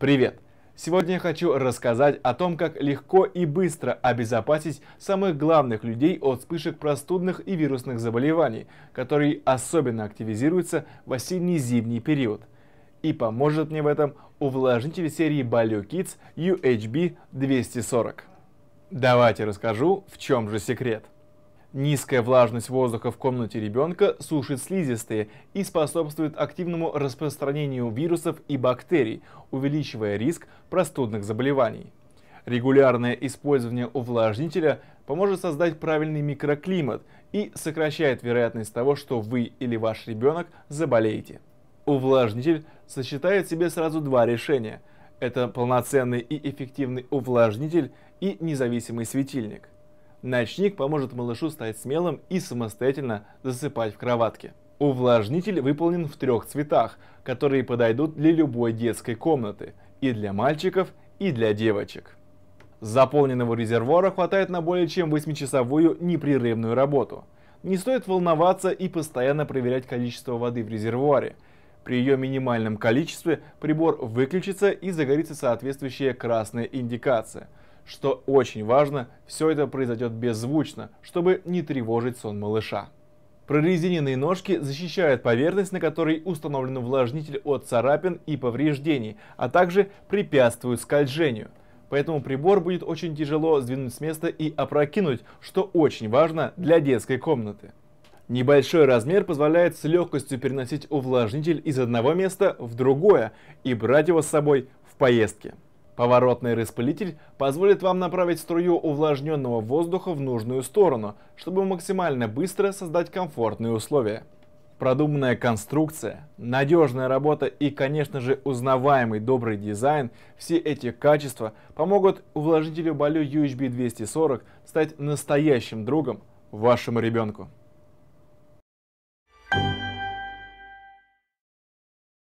Привет! Сегодня я хочу рассказать о том, как легко и быстро обезопасить самых главных людей от вспышек простудных и вирусных заболеваний, которые особенно активизируются в осенне-зимний период. И поможет мне в этом увлажнитель серии Baloo Kids UHB 240. Давайте расскажу, в чем же секрет. Низкая влажность воздуха в комнате ребенка сушит слизистые и способствует активному распространению вирусов и бактерий, увеличивая риск простудных заболеваний. Регулярное использование увлажнителя поможет создать правильный микроклимат и сокращает вероятность того, что вы или ваш ребенок заболеете. Увлажнитель сочетает в себе сразу два решения. Это полноценный и эффективный увлажнитель и независимый светильник – Ночник поможет малышу стать смелым и самостоятельно засыпать в кроватке. Увлажнитель выполнен в трех цветах, которые подойдут для любой детской комнаты – и для мальчиков, и для девочек. Заполненного резервуара хватает на более чем 8-часовую непрерывную работу. Не стоит волноваться и постоянно проверять количество воды в резервуаре – при ее минимальном количестве прибор выключится и загорится соответствующая красная индикация. Что очень важно, все это произойдет беззвучно, чтобы не тревожить сон малыша. Прорезиненные ножки защищают поверхность, на которой установлен увлажнитель от царапин и повреждений, а также препятствуют скольжению. Поэтому прибор будет очень тяжело сдвинуть с места и опрокинуть, что очень важно для детской комнаты. Небольшой размер позволяет с легкостью переносить увлажнитель из одного места в другое и брать его с собой в поездке. Поворотный распылитель позволит вам направить струю увлажненного воздуха в нужную сторону, чтобы максимально быстро создать комфортные условия. Продуманная конструкция, надежная работа и, конечно же, узнаваемый добрый дизайн – все эти качества помогут увлажнителю Балю UHB 240 стать настоящим другом вашему ребенку.